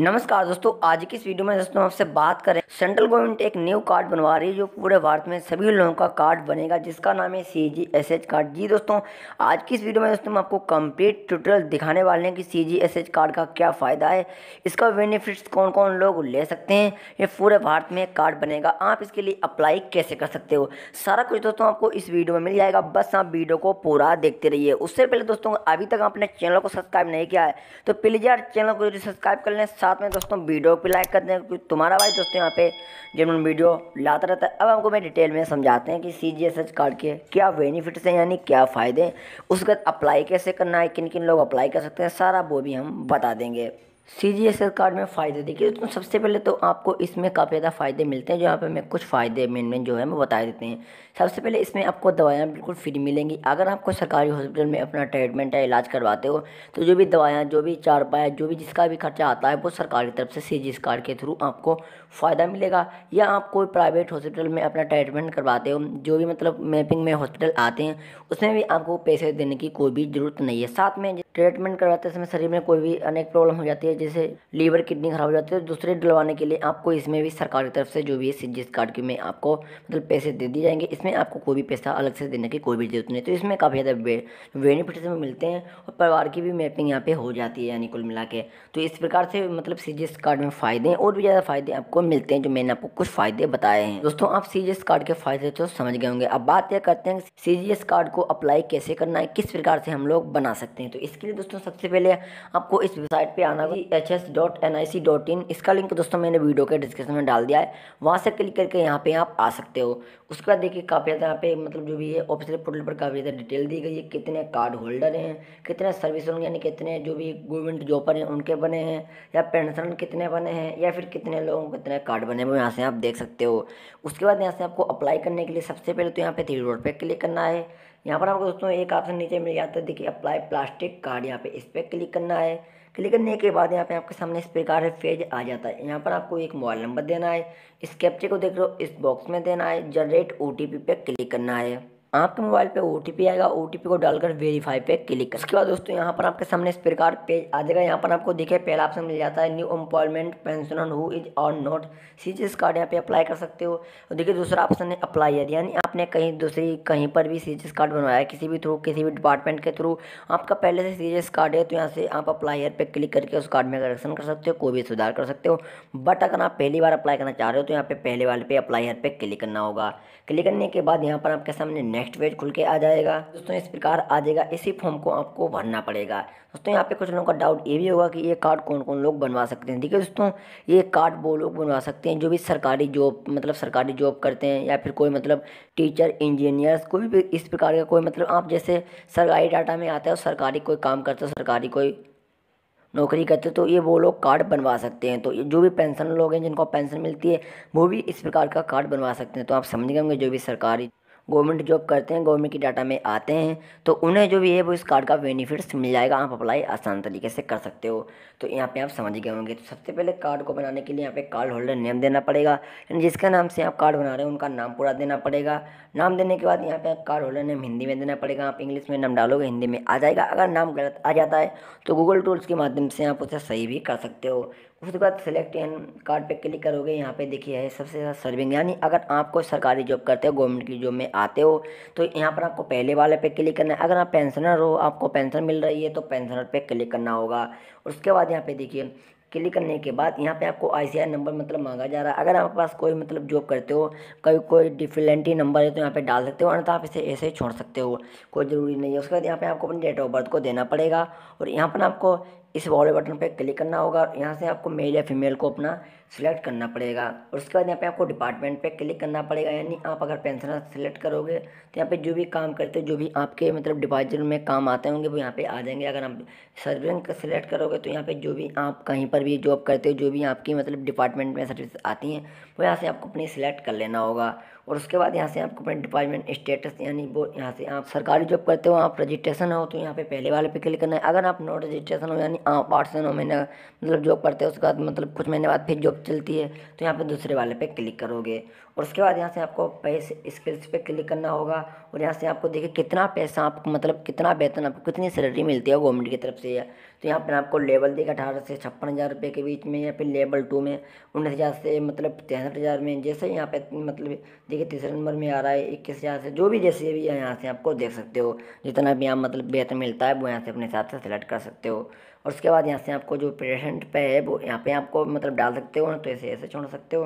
नमस्कार दोस्तों आज की इस वीडियो में दोस्तों आपसे बात करें सेंट्रल गवर्नमेंट एक न्यू कार्ड बनवा रही है जो पूरे भारत में सभी लोगों का कार्ड बनेगा जिसका नाम है C G S H card जी दोस्तों आज की इस वीडियो में दोस्तों हम आपको कंप्लीट ट्यूटोरियल दिखाने वाले हैं कि C G S H card का क्या फ़ायदा है इसका बेनिफिट्स कौन कौन लोग ले सकते हैं ये पूरे भारत में कार्ड बनेगा आप इसके लिए अप्लाई कैसे कर सकते हो सारा कुछ दोस्तों आपको इस वीडियो में मिल जाएगा बस आप वीडियो को पूरा देखते रहिए उससे पहले दोस्तों अभी तक आपने चैनल को सब्सक्राइब नहीं किया है तो प्लीज़ यार चैनल को सब्सक्राइब कर लें साथ में दोस्तों वीडियो को लाइक करते हैं क्योंकि तुम्हारा भाई दोस्तों यहाँ पे जिन्होंने वीडियो लाता रहता है अब हमको मैं डिटेल में समझाते हैं कि C G S H card के क्या बेनिफिट्स हैं यानी क्या फ़ायदे उसके बाद अप्लाई कैसे करना है किन किन लोग अप्लाई कर सकते हैं सारा वो भी हम बता देंगे C G S S card में फ़ायदे देखिए तो सबसे पहले तो आपको इसमें काफ़ी ज़्यादा फ़ायदे मिलते हैं जो यहाँ पे मैं कुछ फ़ायदे मेन मेन जो है मैं बता देते हैं सबसे पहले इसमें आपको दवाइयाँ बिल्कुल फ्री मिलेंगी अगर आपको सरकारी हॉस्पिटल में अपना ट्रीटमेंट या इलाज करवाते हो तो जो भी दवाइयाँ जो भी चार पाया जो भी जिसका भी खर्चा आता है वो सरकार की तरफ से सी जी एस कार्ड के थ्रू आपको फ़ायदा मिलेगा या आप कोई प्राइवेट हॉस्पिटल में अपना ट्रीटमेंट करवाते हो जो भी मतलब मैपिंग में हॉस्पिटल आते हैं उसमें भी आपको पैसे देने की कोई भी ज़रूरत नहीं है साथ में ट्रीटमेंट करवाते समय शरीर में कोई भी अनेक प्रॉब्लम हो जाती है जैसे लीवर किडनी खराब हो जाती है तो दूसरे डलवाने के लिए आपको इसमें भी सरकार की तरफ से जो भी है जिस कार्ड में आपको मतलब पैसे दे दिए जाएंगे इसमें आपको कोई भी पैसा अलग से देने की कोई भी जरूरत नहीं तो इसमें काफ़ी ज़्यादा बेनिफिट इसमें मिलते हैं और परिवार की भी मैपिंग यहाँ पर हो जाती है यानी कुल मिला के तो इस प्रकार से मतलब सी कार्ड में फ़ायदे और भी ज़्यादा फ़ायदे आपको मिलते हैं जो मैंने आपको कुछ फ़ायदे बताए हैं दोस्तों आप सी कार्ड के फ़ायदे तो समझ गए होंगे अब बात यह करते हैं सी कार्ड को अप्लाई कैसे करना है किस प्रकार से हम लोग बना सकते हैं तो इस इसके लिए दोस्तों सबसे पहले आपको इस वेबसाइट पे आना होगा H S dot N I C dot in इसका लिंक दोस्तों मैंने वीडियो के डिस्क्रिप्शन में डाल दिया है वहाँ से क्लिक करके यहाँ पे आप आ सकते हो उसके बाद देखिए काफ़ी ज़्यादा यहाँ पे मतलब जो भी है ऑफिसियल पोर्टल पर काफ़ी ज़्यादा डिटेल दी गई है कितने कार्ड होल्डर हैं कितने सर्विस यानी कितने जो भी गवर्नमेंट जॉबर हैं उनके बने हैं या पेंशन कितने बने हैं या फिर कितने लोगों को कितने कार्ड बने हुए यहाँ से आप देख सकते हो उसके बाद यहाँ से आपको अप्लाई करने के लिए सबसे पहले तो यहाँ पे थ्री रोड पर क्लिक करना है यहाँ पर आपको दोस्तों एक ऑप्शन नीचे मिल जाता है तो देखिए अप्लाई प्लास्टिक कार्ड यहाँ पे इस पर क्लिक करना है क्लिक करने के बाद यहाँ पे आपके सामने इस प्रकार से पेज आ जाता है यहाँ पर आपको एक मोबाइल नंबर देना है इस कैप्चे को देख लो इस बॉक्स में देना है जनरेट ओ पे क्लिक करना है आपके मोबाइल पे ओ आएगा ओ को डालकर वेरीफाई पे क्लिक उसके बाद दोस्तों यहाँ पर आपके सामने इस प्रकार पेज आ जाएगा यहाँ पर आपको देखे पहला ऑप्शन मिल जाता है new employment pension who is और नॉट सी जी कार्ड यहाँ पे अप्लाई कर सकते हो और देखिए दूसरा ऑप्शन है अप्लाई है यानी आपने कहीं दूसरी कहीं पर भी सी कार्ड बनवाया है किसी भी थ्रू किसी भी डिपार्टमेंट के थ्रू आपका पहले से सी कार्ड है तो यहाँ से आप अप्लाई पर क्लिक करके उस कार्ड में करेक्शन कर सकते हो कोई भी सुधार कर सकते हो बट अगर आप पहली बार अप्लाई करना चाह रहे हो तो यहाँ पर पहले वाले पे अप्लाई पर क्लिक करना होगा क्लिक करने के बाद यहाँ पर आपके सामने नेक्स्ट पेज खुल के आ जाएगा दोस्तों इस प्रकार आ जाएगा इसी फॉर्म को आपको भरना पड़ेगा दोस्तों यहाँ पे कुछ लोगों का डाउट ये भी होगा कि ये कार्ड कौन कौन लोग बनवा सकते हैं ठीक है दोस्तों ये कार्ड वो लोग बनवा सकते हैं जो भी सरकारी जॉब मतलब सरकारी जॉब करते हैं या फिर कोई मतलब टीचर इंजीनियर्स कोई भी इस प्रकार का कोई मतलब आप जैसे सरकारी डाटा में आता है और सरकारी कोई काम करते हो सरकारी कोई नौकरी करते तो ये वो लोग कार्ड बनवा सकते हैं तो जो भी पेंशन लोग हैं जिनको पेंशन मिलती है वो भी इस प्रकार का कार्ड बनवा सकते हैं तो आप समझ गए होंगे जो भी सरकारी गवर्नमेंट जॉब करते हैं गवर्नमेंट की डाटा में आते हैं तो उन्हें जो भी है वो इस कार्ड का बेनिफिट्स मिल जाएगा आप अप्लाई आसान तरीके से कर सकते हो तो यहाँ पे आप समझ गए होंगे तो सबसे पहले कार्ड को बनाने के लिए यहाँ पे कार्ड होल्डर नेम देना पड़ेगा यानी जिसका नाम से आप कार्ड बना रहे हैं उनका नाम पूरा देना पड़ेगा नाम देने के बाद यहाँ पे आप कार्ड होल्डर नेम हिंदी में देना पड़ेगा आप इंग्लिश में नाम डालोगे हिंदी में आ जाएगा अगर नाम गलत आ जाता है तो गूगल टूल्स के माध्यम से आप उसे सही भी कर सकते हो उसके बाद सिलेक्ट एन कार्ड पे क्लिक करोगे यहाँ पे देखिए है सबसे ज़्यादा सर्विंग यानी अगर आप कोई सरकारी जॉब करते हो गवर्नमेंट की जॉब में आते हो तो यहाँ पर आपको पहले वाले पे क्लिक करना है अगर आप पेंशनर हो आपको पेंशन मिल रही है तो पेंशनर पे क्लिक करना होगा उसके बाद यहाँ पे देखिए क्लिक करने के बाद यहाँ पे आपको आई नंबर मतलब मांगा जा रहा है अगर आपके पास कोई मतलब जॉब करते हो कभी कोई डिफिलेंटी नंबर है तो यहाँ पे डाल सकते हो अन्यथा आप इसे ऐसे ही छोड़ सकते हो कोई ज़रूरी नहीं है उसके बाद यहाँ पे आपको अपनी डेट ऑफ बर्थ को देना पड़ेगा और यहाँ पर आपको इस वाले बटन पर क्लिक करना होगा और यहाँ से आपको मेल या फीमेल को अपना सिलेक्ट करना पड़ेगा और उसके बाद यहाँ पे आपको डिपार्टमेंट पे क्लिक करना पड़ेगा यानी आप अगर पेंशनर सिलेक्ट करोगे तो यहाँ पे जो भी काम करते जो भी आपके मतलब डिपार्टमेंट में काम आते होंगे वो यहाँ पे आ जाएंगे अगर आप सर्विंग सिलेक्ट करोगे तो यहाँ पे जो भी आप कहीं पर भी जॉब करते हो जो भी आपकी मतलब डिपार्टमेंट में सर्विस आती हैं वो यहाँ से आपको अपनी सिलेक्ट कर लेना होगा और उसके बाद यहाँ से आपको अपने डिपार्टमेंट स्टेटस यानी वो यहाँ से आप सरकारी जॉब करते हो आप रजिस्ट्रेशन हो तो यहाँ पे पहले वाले पे क्लिक करना है अगर आप नॉट रजिस्ट्रेशन हो यानी आप आठ से नौ महीने मतलब जॉब करते हो उसके बाद मतलब कुछ महीने बाद फिर जॉब चलती है तो यहाँ पर दूसरे वाले पे क्लिक करोगे और उसके बाद यहाँ से आपको पैसे स्किल्स पर क्लिक करना होगा और यहाँ से आपको देखिए कितना पैसा आपको मतलब कितना वेतन आपको कितनी सैलरी मिलती है गवर्नमेंट की तरफ से तो यहाँ पर आपको लेवल देगा अठारह से छप्पन हज़ार रुपये के बीच में या फिर लेवल टू में उन्नीस हज़ार से मतलब तिहत्तर हज़ार में जैसे यहाँ पे मतलब देखिए तीसरे नंबर में आ रहा है इक्कीस हज़ार से जो भी जैसे भी है यहाँ से आपको देख सकते हो जितना भी यहाँ मतलब बेहतर मिलता है वो यहाँ से अपने हिसाब से सिलेक्ट कर सकते हो और उसके बाद यहाँ से आपको जो पेशेंट पे है वो यहाँ पे आपको मतलब डाल सकते हो ना तो ऐसे ऐसे छोड़ सकते हो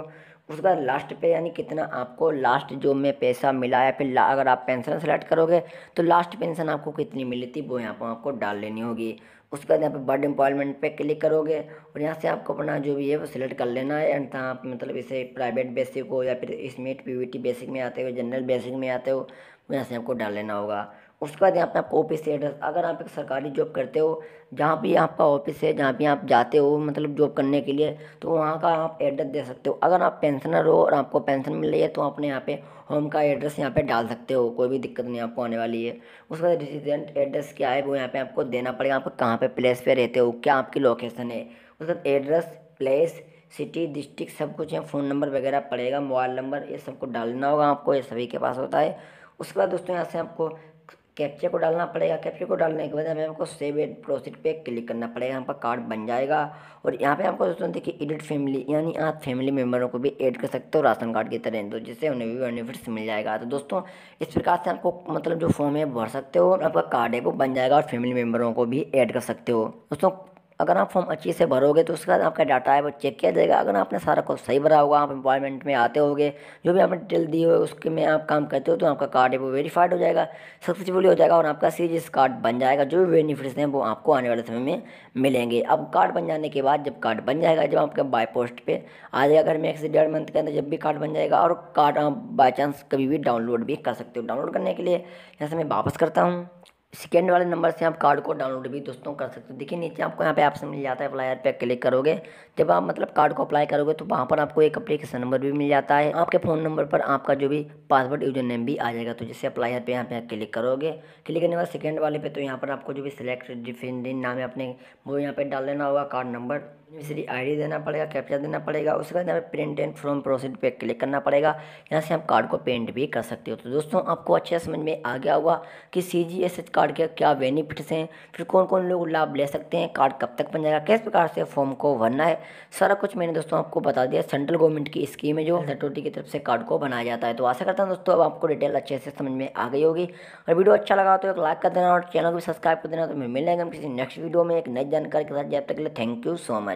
उसके बाद लास्ट पे यानी कितना आपको लास्ट जो में पैसा मिला या फिर अगर आप पेंशन सेलेक्ट करोगे तो लास्ट पेंशन आपको कितनी मिली थी वो यहाँ पर आपको डाल लेनी होगी उसके बाद यहाँ पे बर्ड एम्प्लॉयमेंट पे क्लिक करोगे और यहाँ से आपको अपना जो भी है वो सिलेक्ट कर लेना है एंड आप मतलब इसे प्राइवेट बेसिक हो या फिर इसमें पी बेसिक में आते हो जनरल बेसिक में आते हो यहाँ से आपको डाल लेना होगा उसके बाद यहाँ पे आपका ऑफिस एड्रेस अगर आप एक सरकारी जॉब करते हो जहाँ भी आपका ऑफिस है जहाँ भी आप जाते हो मतलब जॉब करने के लिए तो वहाँ का आप एड्रेस दे सकते हो अगर आप पेंशनर हो और आपको पेंशन मिल रही है तो आपने यहाँ पे होम का एड्रेस यहाँ पे डाल सकते हो कोई भी दिक्कत नहीं आपको आने वाली है उसके बाद रेजिडेंट एड्रेस क्या है वो यहाँ पर आपको देना पड़ेगा आप कहाँ पर प्लेस पर रहते हो क्या आपकी लोकेशन है उसके बाद एड्रेस प्लेस सिटी डिस्ट्रिक्ट सब कुछ है फ़ोन नंबर वगैरह पड़ेगा मोबाइल नंबर ये सबको डालना होगा आपको ये सभी के पास होता है उसके बाद दोस्तों यहाँ से आपको कैप्चे को डालना पड़ेगा कैप्चे को डालने के बाद हमें हमको सेव एंड प्रोसीड पे क्लिक करना पड़ेगा यहाँ पर कार्ड बन जाएगा और यहाँ पे हमको दोस्तों देखिए एडिट फैमिली यानी आप फैमिली मेम्बरों को भी ऐड कर सकते हो राशन कार्ड की तरह तो जिससे उन्हें भी बेनिफिट्स मिल जाएगा तो दोस्तों इस प्रकार से आपको मतलब जो फॉर्म है भर सकते हो और आपका कार्ड है वो बन जाएगा और फैमिली मेम्बरों को भी ऐड कर सकते हो दोस्तों अगर आप फॉर्म अच्छे से भरोगे तो उसके बाद आपका डाटा है वो चेक किया जाएगा अगर आपने सारा कुछ सही भरा होगा आप एम्प्लॉयमेंट में आते होगे जो भी आपने डिटेल दी हो उसके में आप काम करते हो तो आपका कार्ड है वो वेरीफाइड हो जाएगा सक्सेसफुली हो जाएगा और आपका सीरीज कार्ड बन जाएगा जो भी बेनिफिट्स हैं वो आपको आने वाले समय में मिलेंगे अब कार्ड बन जाने के बाद जब कार्ड बन जाएगा जब आपके बाय पोस्ट पर आ जाएगा घर में एक से डेढ़ मंथ के अंदर जब भी कार्ड बन जाएगा और कार्ड आप बाई चांस कभी भी डाउनलोड भी कर सकते हो डाउनलोड करने के लिए जैसे मैं वापस करता हूँ सेकेंड वाले नंबर से आप कार्ड को डाउनलोड भी दोस्तों कर सकते हो देखिए नीचे आपको यहाँ पे ऑप्शन मिल जाता है फ्लायर पे क्लिक करोगे जब आप मतलब कार्ड को अप्लाई करोगे तो वहाँ पर आपको एक अप्लीकेशन नंबर भी मिल जाता है आपके फ़ोन नंबर पर आपका जो भी पासवर्ड यूजर नेम भी आ जाएगा तो जैसे अप्लायर पे यहाँ पे क्लिक करोगे क्लिक करने के बाद सेकेंड वाले पे तो यहाँ पर आपको जो भी सिलेक्ट डिफेंडिंग नाम है अपने वो यहाँ पर डाल लेना होगा कार्ड नंबर मिसरी आईडी देना पड़ेगा कैप्चा देना पड़ेगा उसके बाद हमें प्रिंट एंड फ्रॉम प्रोसीड पे क्लिक करना पड़ेगा यहाँ से आप कार्ड को पेंट भी कर सकते हो तो दोस्तों आपको अच्छे समझ में आ गया होगा कि C G S H card के क्या बेनिफिट्स हैं फिर कौन कौन लोग लाभ ले सकते हैं कार्ड कब तक बन जाएगा किस प्रकार से फॉर्म को भरना है सारा कुछ मैंने दोस्तों आपको बता दिया सेंट्रल गवर्नमेंट की स्कीम है जो अथॉरिटी की तरफ से कार्ड को बनाया जाता है तो आशा करता हूँ दोस्तों अब आपको डिटेल अच्छे से समझ में आ गई होगी और वीडियो अच्छा लगा तो एक लाइक कर देना और चैनल को सब्सक्राइब कर देना तो मिलेंगे हम किसी नेक्स्ट वीडियो में एक नई जानकारी के साथ जब तक के लिए थैंक यू सो मच